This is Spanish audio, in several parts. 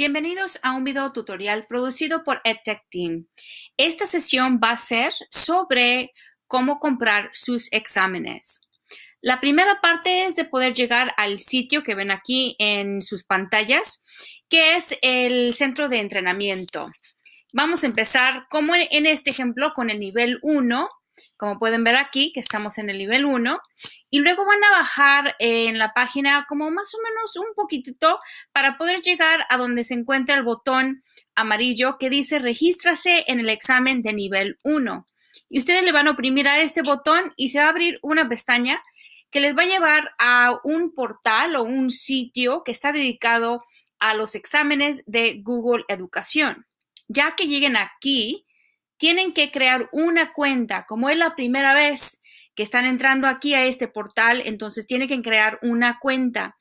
Bienvenidos a un video tutorial producido por EdTech Team. Esta sesión va a ser sobre cómo comprar sus exámenes. La primera parte es de poder llegar al sitio que ven aquí en sus pantallas, que es el centro de entrenamiento. Vamos a empezar, como en este ejemplo, con el nivel 1 como pueden ver aquí, que estamos en el nivel 1, y luego van a bajar en la página como más o menos un poquitito para poder llegar a donde se encuentra el botón amarillo que dice regístrase en el examen de nivel 1. Y ustedes le van a oprimir a este botón y se va a abrir una pestaña que les va a llevar a un portal o un sitio que está dedicado a los exámenes de Google Educación. Ya que lleguen aquí, tienen que crear una cuenta. Como es la primera vez que están entrando aquí a este portal, entonces tienen que crear una cuenta.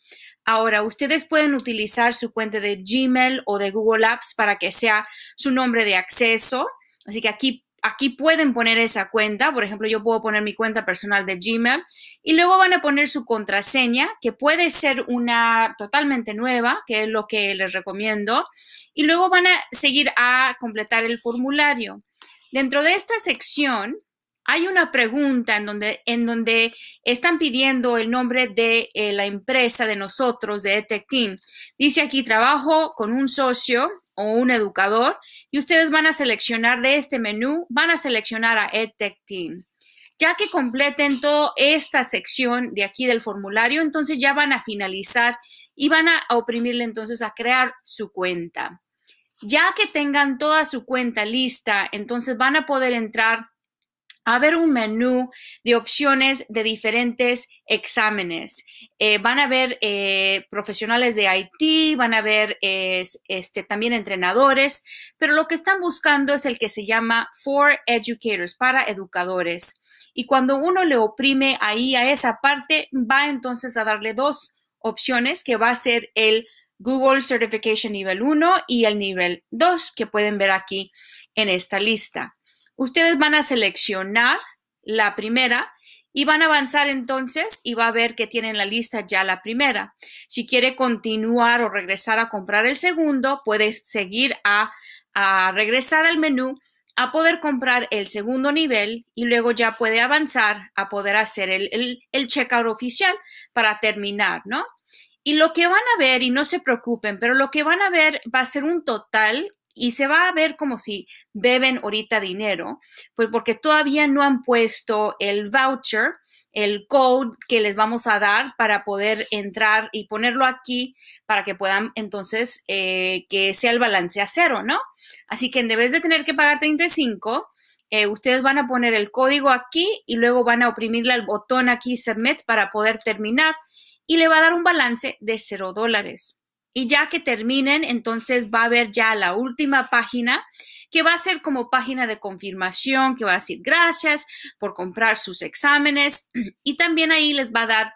Ahora, ustedes pueden utilizar su cuenta de Gmail o de Google Apps para que sea su nombre de acceso. Así que aquí aquí pueden poner esa cuenta, por ejemplo, yo puedo poner mi cuenta personal de Gmail y luego van a poner su contraseña, que puede ser una totalmente nueva, que es lo que les recomiendo, y luego van a seguir a completar el formulario. Dentro de esta sección hay una pregunta en donde, en donde están pidiendo el nombre de eh, la empresa de nosotros, de EdTech Team. Dice aquí, trabajo con un socio o un educador y ustedes van a seleccionar de este menú, van a seleccionar a EdTech Team. Ya que completen toda esta sección de aquí del formulario, entonces ya van a finalizar y van a oprimirle entonces a crear su cuenta. Ya que tengan toda su cuenta lista, entonces van a poder entrar a ver un menú de opciones de diferentes exámenes. Eh, van a ver eh, profesionales de IT, van a ver este, también entrenadores, pero lo que están buscando es el que se llama For Educators, para educadores. Y cuando uno le oprime ahí a esa parte, va entonces a darle dos opciones, que va a ser el Google Certification Nivel 1 y el Nivel 2, que pueden ver aquí en esta lista. Ustedes van a seleccionar la primera y van a avanzar entonces y va a ver que tienen la lista ya la primera. Si quiere continuar o regresar a comprar el segundo, puede seguir a, regresar al menú a poder comprar el segundo nivel y luego ya puede avanzar a poder hacer el, el checkout oficial para terminar, ¿no? Y lo que van a ver, y no se preocupen, pero lo que van a ver va a ser un total y se va a ver como si beben ahorita dinero, pues porque todavía no han puesto el voucher, el code que les vamos a dar para poder entrar y ponerlo aquí para que puedan entonces eh, que sea el balance a cero, ¿no? Así que en vez de tener que pagar 35, eh, ustedes van a poner el código aquí y luego van a oprimirle al botón aquí Submit para poder terminar y le va a dar un balance de cero dólares. Y ya que terminen, entonces va a haber ya la última página que va a ser como página de confirmación, que va a decir gracias por comprar sus exámenes y también ahí les va a dar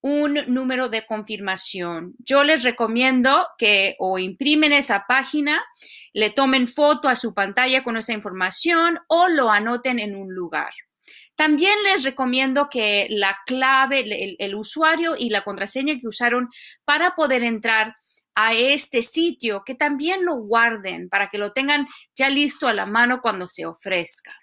un número de confirmación. Yo les recomiendo que o imprimen esa página, le tomen foto a su pantalla con esa información o lo anoten en un lugar. También les recomiendo que la clave, el, el usuario y la contraseña que usaron para poder entrar a este sitio, que también lo guarden para que lo tengan ya listo a la mano cuando se ofrezca.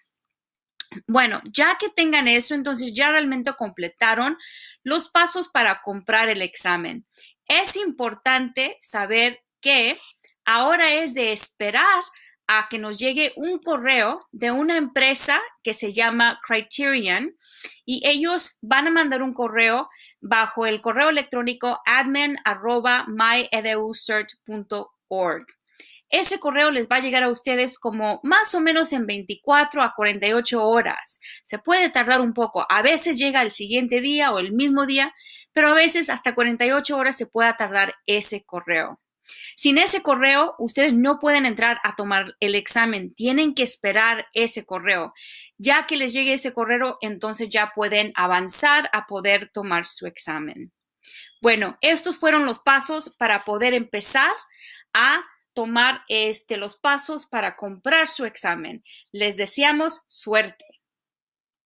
Bueno, ya que tengan eso, entonces ya realmente completaron los pasos para comprar el examen. Es importante saber que ahora es de esperar a que nos llegue un correo de una empresa que se llama Criterion y ellos van a mandar un correo bajo el correo electrónico admin Ese correo les va a llegar a ustedes como más o menos en 24 a 48 horas. Se puede tardar un poco. A veces llega el siguiente día o el mismo día, pero a veces hasta 48 horas se puede tardar ese correo. Sin ese correo, ustedes no pueden entrar a tomar el examen. Tienen que esperar ese correo. Ya que les llegue ese correo, entonces ya pueden avanzar a poder tomar su examen. Bueno, estos fueron los pasos para poder empezar a tomar este, los pasos para comprar su examen. Les deseamos suerte.